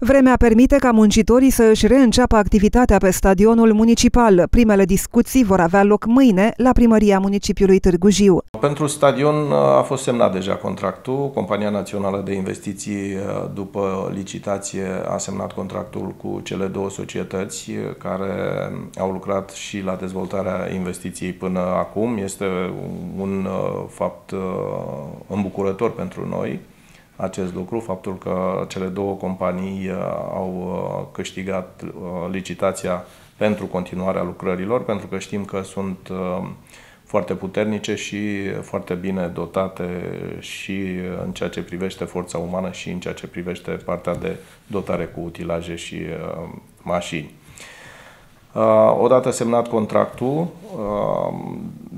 Vremea permite ca muncitorii să își reînceapă activitatea pe stadionul municipal. Primele discuții vor avea loc mâine la primăria municipiului Târgu Jiu. Pentru stadion uh, a fost semnat deja contractul. Compania Națională de Investiții, uh, după licitație, a semnat contractul cu cele două societăți uh, care um, au lucrat și la dezvoltarea investiției până acum. Este un fapt îmbucurător pentru noi acest lucru, faptul că cele două companii uh, au uh, câștigat uh, licitația pentru continuarea lucrărilor, pentru că știm că sunt foarte puternice și foarte bine dotate și în ceea ce privește forța umană și în ceea ce privește partea de dotare cu utilaje și mașini. Odată semnat contractul,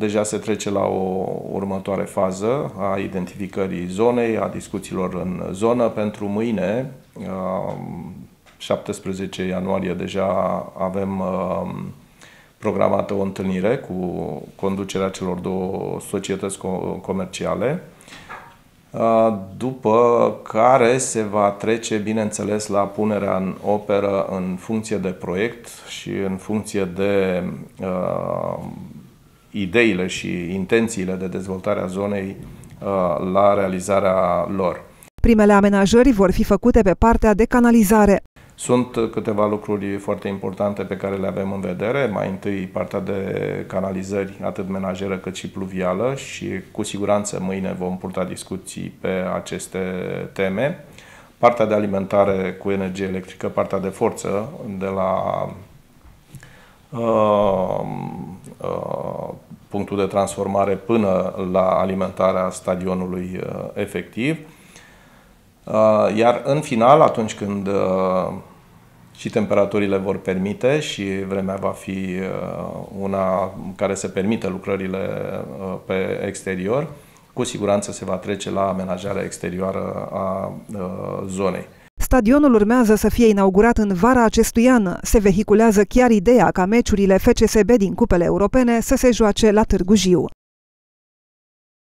deja se trece la o următoare fază a identificării zonei, a discuțiilor în zonă. Pentru mâine, 17 uh, ianuarie, deja avem uh, programată o întâlnire cu conducerea celor două societăți comerciale, uh, după care se va trece, bineînțeles, la punerea în operă în funcție de proiect și în funcție de ideile și intențiile de dezvoltare a zonei uh, la realizarea lor. Primele amenajări vor fi făcute pe partea de canalizare. Sunt uh, câteva lucruri foarte importante pe care le avem în vedere. Mai întâi partea de canalizări, atât menajeră cât și pluvială și cu siguranță mâine vom purta discuții pe aceste teme. Partea de alimentare cu energie electrică, partea de forță de la uh, punctul de transformare până la alimentarea stadionului uh, efectiv. Uh, iar în final, atunci când uh, și temperaturile vor permite și vremea va fi una care se permite lucrările pe exterior, cu siguranță se va trece la amenajarea exterioară a zonei. Stadionul urmează să fie inaugurat în vara acestui an. Se vehiculează chiar ideea ca meciurile FCSB din cupele europene să se joace la Târgu Jiu.